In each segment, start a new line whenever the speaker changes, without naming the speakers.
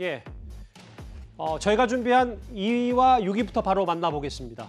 예. 어, 저희가 준비한 2위와 6위부터 바로 만나보겠습니다.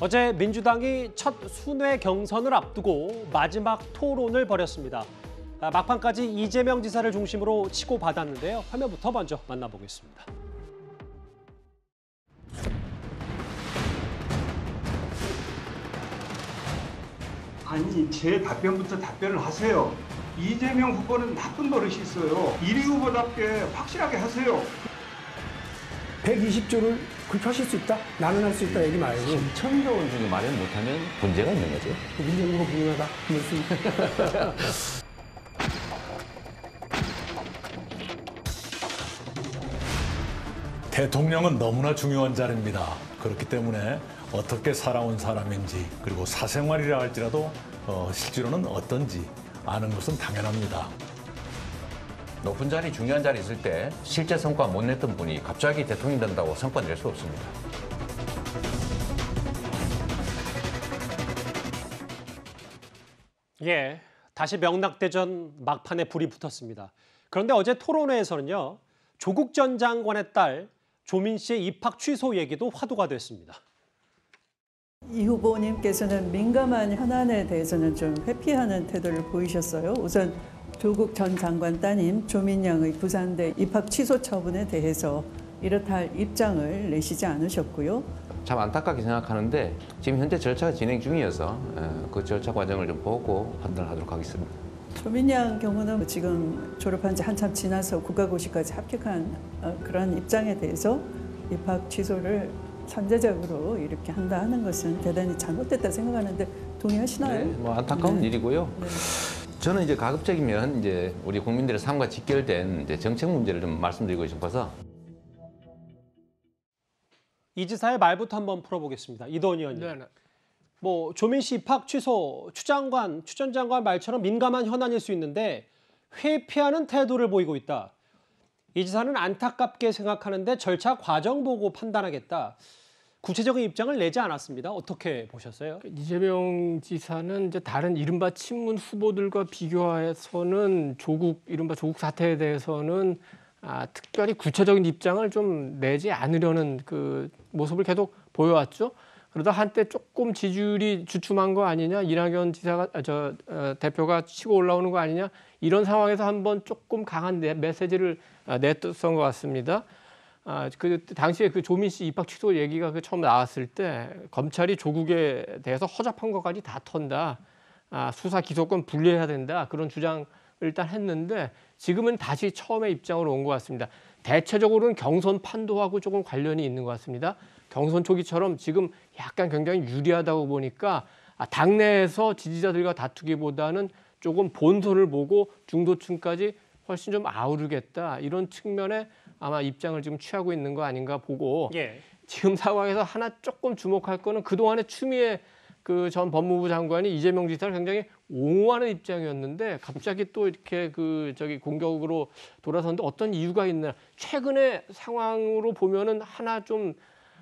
어제 민주당이 첫 순회 경선을 앞두고 마지막 토론을 벌였습니다. 아, 막판까지 이재명 지사를 중심으로 치고 받았는데요. 화면부터 먼저 만나보겠습니다.
아니 제 답변부터 답변을 하세요. 이재명 후보는 나쁜 버릇이 있어요. 1위 후보답게 확실하게 하세요.
120조를 급표하실수 있다? 나는 할 수 있다 얘기 말고. 3천조 원 중에 마련 못하면 문제가 있는 거죠. 문재 후보 불행하다. 대통령은 너무나 중요한 자리입니다. 그렇기 때문에 어떻게 살아온 사람인지 그리고 사생활이라 할지라도 어, 실제로는 어떤지 아는 것은 당연합니다. 높은 자리, 중요한 자리 있을 때 실제 성과 못 냈던 분이 갑자기 대통령 된다고 성과
낼수 없습니다.
예, 다시 명락대전 막판에 불이 붙었습니다. 그런데 어제 토론회에서는요, 조국 전 장관의 딸 조민 씨의 입학 취소 얘기도 화두가 됐습니다. 이 후보님께서는 민감한 현안에 대해서는 좀 회피하는 태도를 보이셨어요. 우선 조국 전 장관 따님 조민양의 부산대 입학 취소 처분에 대해서 이렇다 할 입장을 내시지 않으셨고요.
참 안타깝게 생각하는데 지금 현재 절차가 진행 중이어서 예, 그 절차 과정을 좀 보고 판단하도록 하겠습니다.
조민양 경우는 지금 졸업한 지 한참 지나서 국가고시까지 합격한 어, 그런 입장에 대해서 입학 취소를 선제적으로 이렇게 한다 하는 것은 대단히 잘못됐다 생각하는데 동의하시나요? 네, 뭐
안타까운 네. 일이고요. 네. 저는 이제 가급적이면 이제 우리 국민들의 삶과 직결된 이제 정책 문제를 좀 말씀드리고 싶어서
이 지사의 말부터 한번 풀어보겠습니다. 이도원 의원님. 네, 네. 뭐 조민 씨 입학 취소, 추 장관, 추전 장관 말처럼 민감한 현안일 수 있는데 회피하는 태도를 보이고 있다. 이 지사는 안타깝게 생각하는데 절차 과정 보고 판단하겠다. 구체적인 입장을 내지 않았습니다. 어떻게 보셨어요? 그 이재명
지사는 이제 다른 이른바 친문 후보들과 비교해서는 조국 이른바 조국 사태에 대해서는 아, 특별히 구체적인 입장을 좀 내지 않으려는 그 모습을 계속 보여왔죠. 그러다 한때 조금 지지율이 주춤한 거 아니냐 이낙연 지사가 아, 저 어, 대표가 치고 올라오는 거 아니냐 이런 상황에서 한번 조금 강한 메시지를 아, 냈던 것 같습니다. 아, 그 당시에 그 조민 씨 입학 취소 얘기가 그 처음 나왔을 때 검찰이 조국에 대해서 허접한 것까지 다 턴다. 아, 수사 기소권 분리해야 된다. 그런 주장 일단 했는데 지금은 다시 처음의 입장으로 온 것 같습니다. 대체적으로는 경선 판도하고 조금 관련이 있는 것 같습니다. 경선 초기처럼 지금 약간 굉장히 유리하다고 보니까 아, 당내에서 지지자들과 다투기보다는 조금 본선을 보고 중도층까지 훨씬 좀 아우르겠다 이런 측면에 아마 입장을 지금 취하고 있는 거 아닌가 보고 예. 지금 상황에서 하나 조금 주목할 거는 그동안의 추미애 그전 법무부 장관이 이재명 지사를 굉장히 옹호하는 입장이었는데 갑자기 또 이렇게 그 저기 공격으로 돌아서는데 어떤 이유가 있나 최근의 상황으로 보면은 하나 좀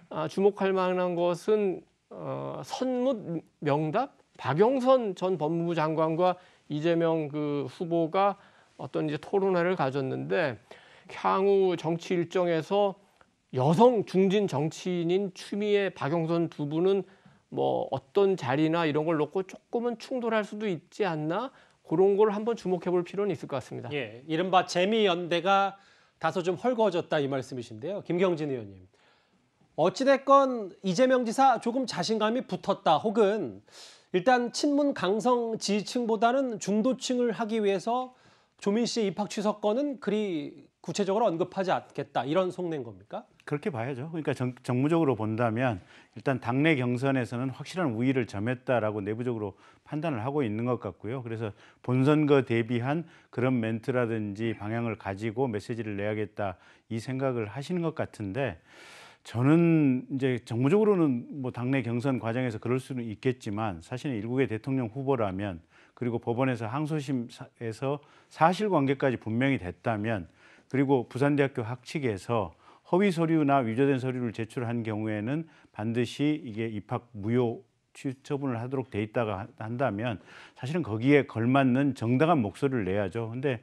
아, 주목할 만한 것은 어, 선무 명답 박영선 전 법무부 장관과 이재명 그 후보가 어떤 이제 토론회를 가졌는데 향후 정치 일정에서 여성 중진 정치인인 추미애 박영선 두 분은 뭐 어떤 자리나 이런 걸 놓고
조금은 충돌할 수도 있지 않나 그런 걸 한번 주목해 볼 필요는 있을 것 같습니다. 예, 이른바 재미연대가 다소 좀 헐거워졌다 이 말씀이신데요. 김경진 의원님. 어찌됐건 이재명 지사 조금 자신감이 붙었다 혹은 일단 친문 강성 지지층보다는 중도층을 하기 위해서 조민 씨 입학 취소 권은 그리 구체적으로 언급하지 않겠다 이런 속낸 겁니까?
그렇게 봐야죠. 그러니까 정, 무적으로 본다면 일단 당내 경선에서는 확실한 우위를 점했다라고 내부적으로 판단을 하고 있는 것 같고요. 그래서 본선거 대비한 그런 멘트라든지 방향을 가지고 메시지를 내야겠다 이 생각을 하시는 것 같은데 저는 이제 정무적으로는 뭐 당내 경선 과정에서 그럴 수는 있겠지만 사실은 일국의 대통령 후보라면 그리고 법원에서 항소심에서 사실관계까지 분명히 됐다면 그리고 부산대학교 학측에서 허위 서류나 위조된 서류를 제출한 경우에는 반드시 이게 입학 무효 처분을 하도록 돼 있다가 한다면 사실은 거기에 걸맞는 정당한 목소리를 내야죠. 근데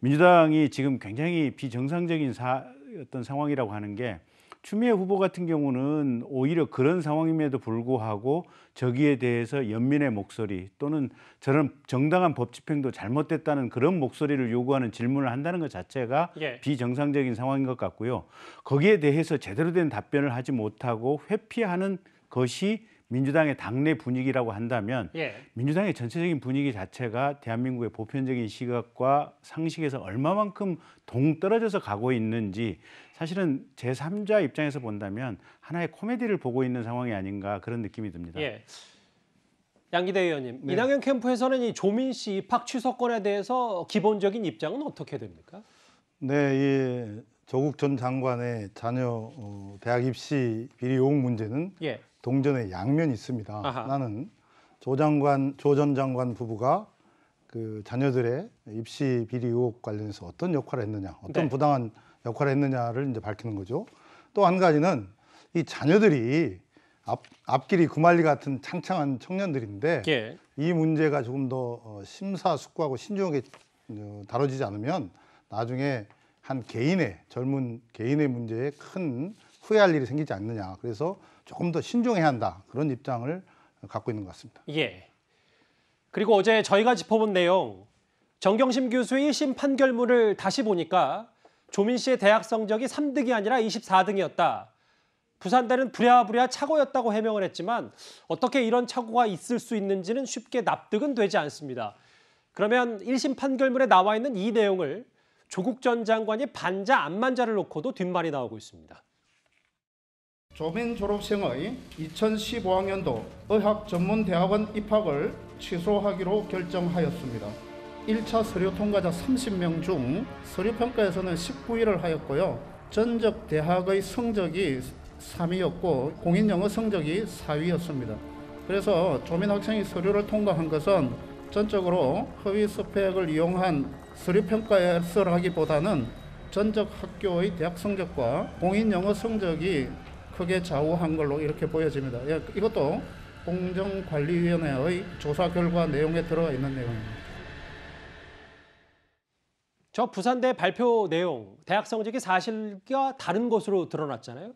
민주당이 지금 굉장히 비정상적인 사, 어떤 상황이라고 하는 게 추미애 후보 같은 경우는 오히려 그런 상황임에도 불구하고 저기에 대해서 연민의 목소리 또는 저런 정당한 법 집행도 잘못됐다는 그런 목소리를 요구하는 질문을 한다는 것 자체가 예. 비정상적인 상황인 것 같고요. 거기에 대해서 제대로 된 답변을 하지 못하고 회피하는 것이 민주당의 당내 분위기라고 한다면 예. 민주당의 전체적인 분위기 자체가 대한민국의 보편적인 시각과 상식에서 얼마만큼 동떨어져서 가고 있는지 사실은 제3자 입장에서 본다면 하나의 코미디를 보고 있는 상황이 아닌가 그런 느낌이 듭니다.
예. 양기대 의원님, 네.
이낙연 캠프에서는 이 조민 씨 입학 취소권에 대해서 기본적인 입장은 어떻게 됩니까? 네, 예. 조국 전 장관의 자녀 어, 대학 입시 비리 의혹 문제는 예. 동전의 양면이 있습니다. 아하. 나는 조 장관, 조 전 장관 부부가 그 자녀들의 입시 비리 의혹 관련해서 어떤 역할을 했느냐, 어떤 네. 부당한 역할을 했느냐를 이제 밝히는 거죠. 또 한 가지는 이 자녀들이 앞, 앞길이 구말리 같은 창창한 청년들인데 예. 이 문제가 조금 더 어, 심사숙고하고 신중하게 어, 다뤄지지 않으면 나중에 한 개인의 젊은 개인의 문제에 큰 후회할 일이 생기지 않느냐. 그래서 조금 더 신중해야 한다. 그런 입장을 갖고 있는 것 같습니다.
예. 그리고 어제 저희가 짚어본 내용 정경심 교수의 1심 판결문을 다시 보니까 조민 씨의 대학 성적이 3등이 아니라 24등이었다. 부산대는 부랴부랴 착오였다고 해명을 했지만 어떻게 이런 착오가 있을 수 있는지는 쉽게 납득은 되지 않습니다. 그러면 1심 판결문에 나와 있는 이 내용을 조국 전 장관이 반자 안만자를 놓고도 뒷말이 나오고 있습니다.
조민 졸업생의 2015학년도 의학전문대학원 입학을 취소하기로 결정하였습니다. 1차 서류 통과자 30명 중 서류 평가에서는 19위를 하였고요. 전적 대학의 성적이 3위였고 공인 영어 성적이 4위였습니다. 그래서 조민 학생이 서류를 통과한 것은 전적으로 허위 스펙을 이용한 수리평가에 애설하기보다는 전적 학교의 대학 성적과 공인 영어 성적이 크게 좌우한 걸로 이렇게 보여집니다. 예, 이것도 공정관리위원회의 조사 결과 내용에 들어가 있는 내용입니다. 저
부산대 발표 내용, 대학 성적이 사실과 다른 것으로 드러났잖아요.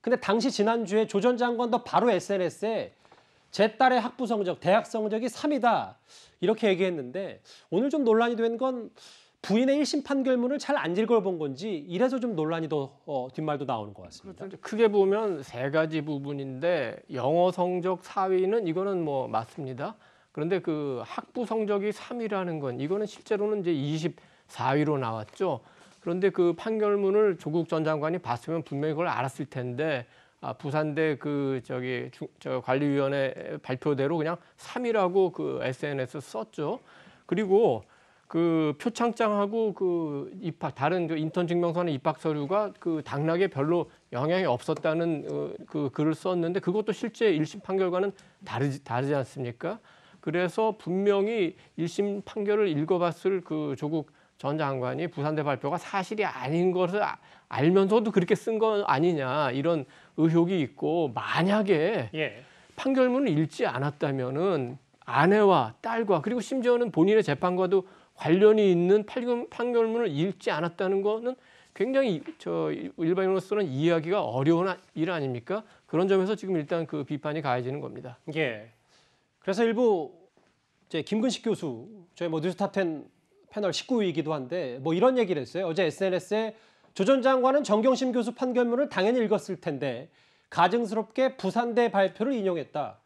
근데 당시 지난주에 조 전 장관도 바로 SNS에 제 딸의 학부 성적, 대학 성적이 3이다. 이렇게 얘기했는데 오늘 좀 논란이 된 건 부인의 1심 판결문을 잘 안 읽어본 건지 이래서 좀 논란이 더 어, 뒷말도 나오는 것 같습니다. 그렇죠. 크게 보면
세 가지 부분인데 영어 성적 4위는 이거는 뭐 맞습니다. 그런데 그 학부 성적이 3위라는 건 이거는 실제로는 이제 24위로 나왔죠. 그런데 그 판결문을 조국 전 장관이 봤으면 분명히 그걸 알았을 텐데 아, 부산대 그 저기 중, 저 관리위원회 발표대로 그냥 3이라고 그 SNS 썼죠. 그리고 그 표창장하고 그 입학 다른 인턴 증명서나 입학 서류가 그 당락에 별로 영향이 없었다는 어, 그 글을 썼는데 그것도 실제 일심 판결과는 다르지 다르지 않습니까? 그래서 분명히 일심 판결을 읽어봤을 그 조국 전 장관이 부산대 발표가 사실이 아닌 것을 아, 알면서도 그렇게 쓴 건 아니냐 이런 의혹이 있고 만약에 예. 판결문을 읽지 않았다면은 아내와 딸과 그리고 심지어는 본인의 재판과도 관련이 있는 판결문을 읽지 않았다는 거는 굉장히 저 일반인으로서는 이해하기가 어려운 아, 일
아닙니까? 그런 점에서 지금 일단 그 비판이 가해지는 겁니다. 예. 그래서 일부 이제 김근식 교수 저희 뭐뉴스타텐 패널 19위이기도 한데 뭐 이런 얘기를 했어요. 어제 SNS에 조전 장관은 정경심 교수 판결문을 당연히 읽었을 텐데 가증스럽게 부산대 발표를 인용했다.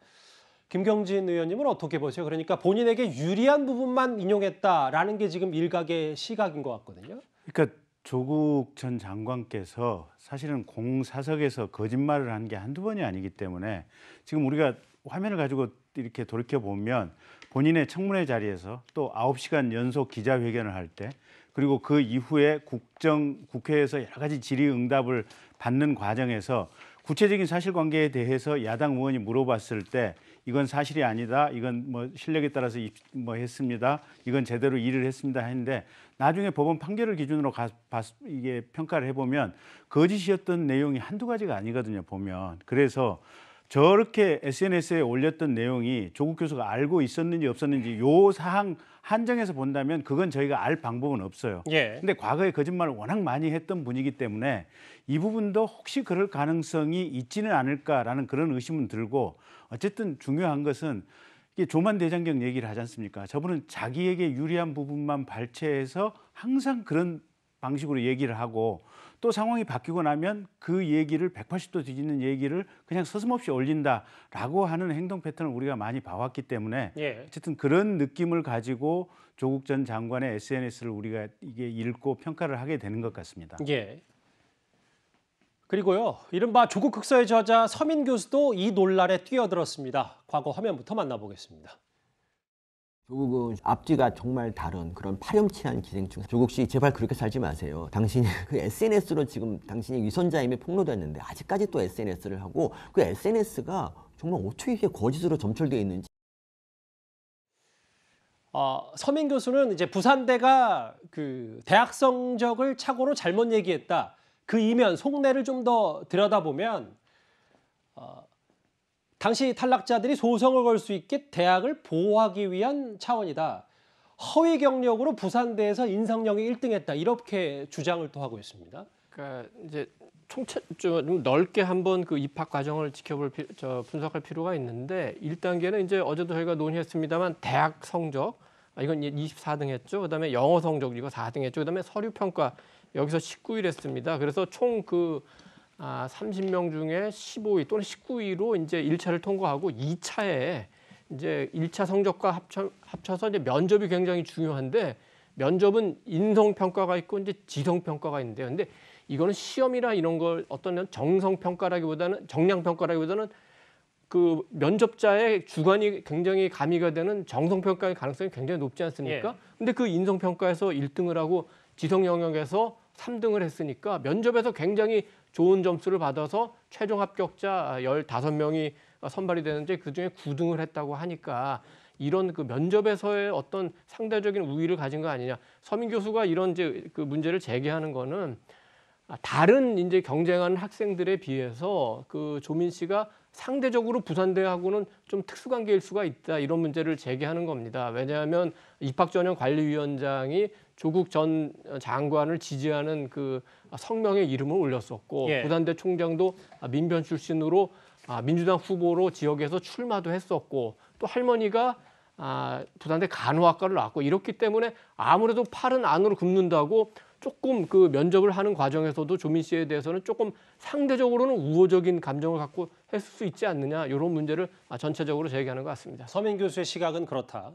김경진 의원님은 어떻게 보세요? 그러니까 본인에게 유리한 부분만 인용했다라는 게 지금 일각의 시각인 것 같거든요.
그러니까 조국 전 장관께서 사실은 공사석에서 거짓말을 한 게 한두 번이 아니기 때문에 지금 우리가 화면을 가지고 이렇게 돌이켜보면 본인의 청문회 자리에서 또아 시간 연속 기자회견을 할때 그리고 그 이후에 국정 국회에서 여러 가지 질의응답을 받는 과정에서 구체적인 사실관계에 대해서 야당 의원이 물어봤을 때 이건 사실이 아니다, 이건 뭐 실력에 따라서 뭐 했습니다, 이건 제대로 일을 했습니다 했는데 나중에 법원 판결을 기준으로 가, 봤, 이게 평가를 해보면 거짓이었던 내용이 한두 가지가 아니거든요 보면 그래서 저렇게 SNS에 올렸던 내용이 조국 교수가 알고 있었는지 없었는지 요 사항 한정해서 본다면 그건 저희가 알 방법은 없어요. 예. 근데 과거에 거짓말을 워낙 많이 했던 분이기 때문에 이 부분도 혹시 그럴 가능성이 있지는 않을까라는 그런 의심은 들고 어쨌든 중요한 것은 이게 조만 대장경 얘기를 하지 않습니까? 저분은 자기에게 유리한 부분만 발췌해서 항상 그런 방식으로 얘기를 하고 또 상황이 바뀌고 나면 그 얘기를 180도 뒤집는 얘기를 그냥 서슴없이 올린다라고 하는 행동 패턴을 우리가 많이 봐왔기 때문에 예. 어쨌든 그런 느낌을 가지고 조국 전 장관의 SNS를 우리가 이게 읽고 평가를 하게 되는 것 같습니다. 예. 그리고요, 이른바 조국 극서의
저자 서민 교수도 이 논란에 뛰어들었습니다. 과거 화면부터 만나보겠습니다. 조국은 그 앞뒤가 정말 다른 그런 파렴치한 기생충. 조국 씨 제발 그렇게 살지 마세요. 당신이 그 SNS로 지금 당신이 위선자임이 폭로됐는데 아직까지 또 SNS를 하고 그 SNS가 정말 어떻게 이렇게 거짓으로 점철되어 있는지. 어, 서민 교수는 이제 부산대가 그 대학 성적을 착오로 잘못 얘기했다. 그 이면 속내를 좀 더 들여다보면 어, 당시 탈락자들이 소송을 걸 수 있게 대학을 보호하기 위한 차원이다. 허위 경력으로 부산대에서 인상영이 1등했다 이렇게 주장을 또 하고 있습니다. 그러니까 이제 총체 좀 넓게 한번 그
입학 과정을 지켜볼 피, 저 분석할 필요가 있는데 1단계는 이제 어제도 저희가 논의했습니다만 대학 성적 아, 이건 24등 했죠. 그다음에 영어 성적 이거 4등 했죠. 그다음에 서류 평가 여기서 19일 했습니다. 그래서 총그 아, 30명 중에 15위 또는 19위로 이제 1차를 통과하고 2차에 이제 1차 성적과 합쳐, 합쳐서 이제 면접이 굉장히 중요한데 면접은 인성 평가가 있고 이제 지성 평가가 있는데 요 근데 이거는 시험이나 이런 걸 어떤 정성 평가라기보다는 정량 평가라기보다는 그 면접자의 주관이 굉장히 가미가 되는 정성 평가의 가능성이 굉장히 높지 않습니까? 예. 근데 그 인성 평가에서 1등을 하고 지성 영역에서 3등을 했으니까 면접에서 굉장히 좋은 점수를 받아서 최종 합격자 15명이 선발이 되는데 그중에 9등을 했다고 하니까 이런 그 면접에서의 어떤 상대적인 우위를 가진 거 아니냐. 서민 교수가 이런 이제 그 문제를 제기하는 거는 다른 이제 경쟁하는 학생들에 비해서 그 조민 씨가 상대적으로 부산대하고는 좀 특수관계일 수가 있다 이런 문제를 제기하는 겁니다. 왜냐하면 입학전형 관리위원장이 조국 전 장관을 지지하는 그 성명의 이름을 올렸었고 예. 고단대 총장도 민변 출신으로 아, 민주당 후보로 지역에서 출마도 했었고 또 할머니가 아, 부산대 간호학과를 나왔고 이렇기 때문에 아무래도 팔은 안으로 굽는다고 조금 그 면접을 하는 과정에서도 조민 씨에 대해서는 조금 상대적으로는 우호적인 감정을
갖고 했을 수 있지 않느냐 이런 문제를 전체적으로 제기하는 것 같습니다. 서민 교수의 시각은 그렇다.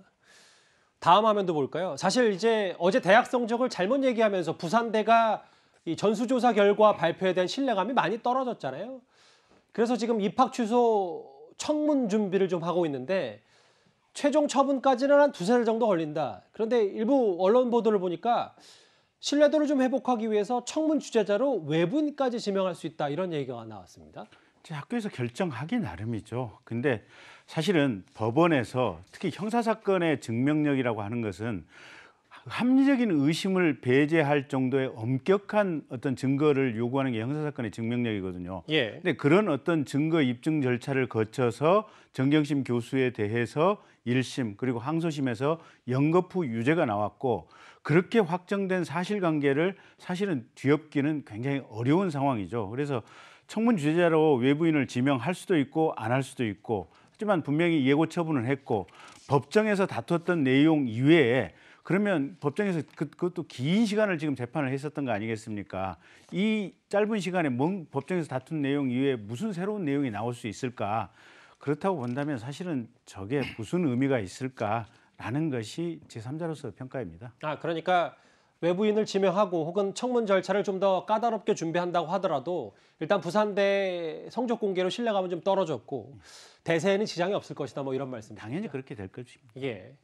다음 화면도 볼까요? 사실 이제 어제 대학 성적을 잘못 얘기하면서 부산대가 이 전수조사 결과 발표에 대한 신뢰감이 많이 떨어졌잖아요. 그래서 지금 입학 취소 청문 준비를 좀 하고 있는데 최종 처분까지는 한 두세 달 정도 걸린다. 그런데 일부 언론 보도를 보니까 신뢰도를 좀 회복하기 위해서 청문 주재자로 외부인까지 지명할 수 있다 이런 얘기가 나왔습니다.
학교에서 결정하기 나름이죠. 근데 사실은 법원에서 특히 형사사건의 증명력이라고 하는 것은 합리적인 의심을 배제할 정도의 엄격한 어떤 증거를 요구하는 게 형사사건의 증명력이거든요. 예. 근데 그런 어떤 증거 입증 절차를 거쳐서 정경심 교수에 대해서 1심 그리고 항소심에서 연거푸 유죄가 나왔고 그렇게 확정된 사실관계를 사실은 뒤엎기는 굉장히 어려운 상황이죠. 그래서 청문 주재자로 외부인을 지명할 수도 있고 안 할 수도 있고 했지만 분명히 예고 처분을 했고 법정에서 다퉜던 내용 이외에 그러면 법정에서 그, 그것도 긴 시간을 지금 재판을 했었던 거 아니겠습니까? 이 짧은 시간에 뭔 법정에서 다툰 내용 이외에 무슨 새로운 내용이 나올 수 있을까? 그렇다고 본다면 사실은 저게 무슨 의미가 있을까라는 것이 제3자로서 평가입니다.
아, 그러니까 외부인을 지명하고 혹은 청문 절차를 좀 더 까다롭게 준비한다고 하더라도 일단 부산대 성적 공개로 신뢰감은 좀 떨어졌고 대세에는 지장이 없을 것이다 뭐 이런 말씀. 당연히 그렇게 될 것입니다. 예.